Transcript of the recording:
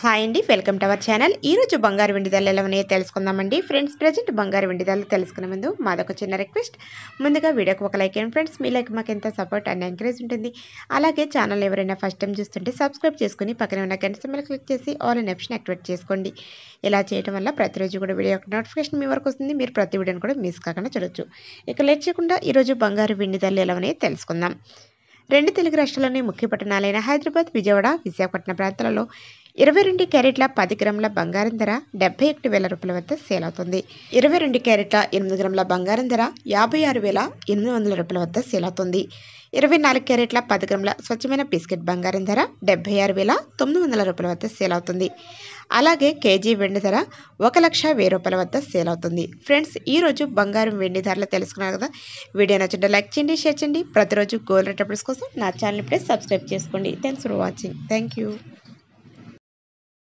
hi అండి welcome to our channel ఈరోజు బంగారు వెండి ధరలు ఎలా ఉన్నాయో తెలుసుకుందామండి ఫ్రెండ్స్ ప్రజెంట్ బంగారు వెండి ధరలు తెలుసుకునే ముందు మాదొక చిన్న రిక్వెస్ట్ ముందుగా వీడియోకి ఒక లైక్ అండ్ ఫ్రెండ్స్ మీ లైక్ మాకు ఎంత సపోర్ట్ అండ్ ఎంకరేజ్ ఉంటుంది అలాగే ఛానల్ ఎవరైనా ఫస్ట్ టైం చూస్తుంటే సబ్స్క్రైబ్ చేసుకుని పక్కన ఉన్న గంట సమయంలో క్లిక్ చేసి ఆల్ అండ్ ఆప్షన్ యాక్టివేట్ చేసుకోండి ఇలా చేయడం వల్ల ప్రతిరోజు కూడా వీడియో యొక్క నోటిఫికేషన్ మీ వరకు వస్తుంది మీరు ప్రతి వీడియోని కూడా మిస్ కాకుండా చూడొచ్చు ఇక లేట్ చేయకుండా ఈరోజు బంగారు వెండి ధరలు ఎలా ఉన్నాయో తెలుసుకుందాం రెండు తెలుగు రాష్ట్రాల్లోని ముఖ్య పట్టణాలైన హైదరాబాద్ విజయవాడ విశాఖపట్నం ప్రాంతాలలో ఇరవై రెండు క్యారెట్ల పది గ్రాముల బంగారం ధర డెబ్బై ఒకటి వేల రూపాయల వద్ద సేల్ అవుతుంది ఇరవై రెండు క్యారెట్ల ఎనిమిది గ్రాముల బంగారం ధర యాభై ఆరు వేల ఎనిమిది వందల రూపాయల వద్ద సేల్ అవుతుంది ఇరవై నాలుగు క్యారెట్ల పది గ్రాముల స్వచ్ఛమైన బిస్కెట్ బంగారం ధర డెబ్బై ఆరు వేల తొమ్మిది వందల రూపాయల వద్ద సేల్ అవుతుంది అలాగే కేజీ వెండి ధర ఒక లక్ష వెయ్యి రూపాయల వద్ద సేల్ అవుతుంది ఫ్రెండ్స్ ఈరోజు బంగారం వెండి ధరలు తెలుసుకున్నారు కదా వీడియో నచ్చింటే లైక్ చేయండి షేర్ చేయండి ప్రతిరోజు గోల్డ్ రేటప్స్ కోసం నా ఛానల్ ఇప్పుడే సబ్స్క్రైబ్ చేసుకోండి థ్యాంక్స్ ఫర్ వాచింగ్ థ్యాంక్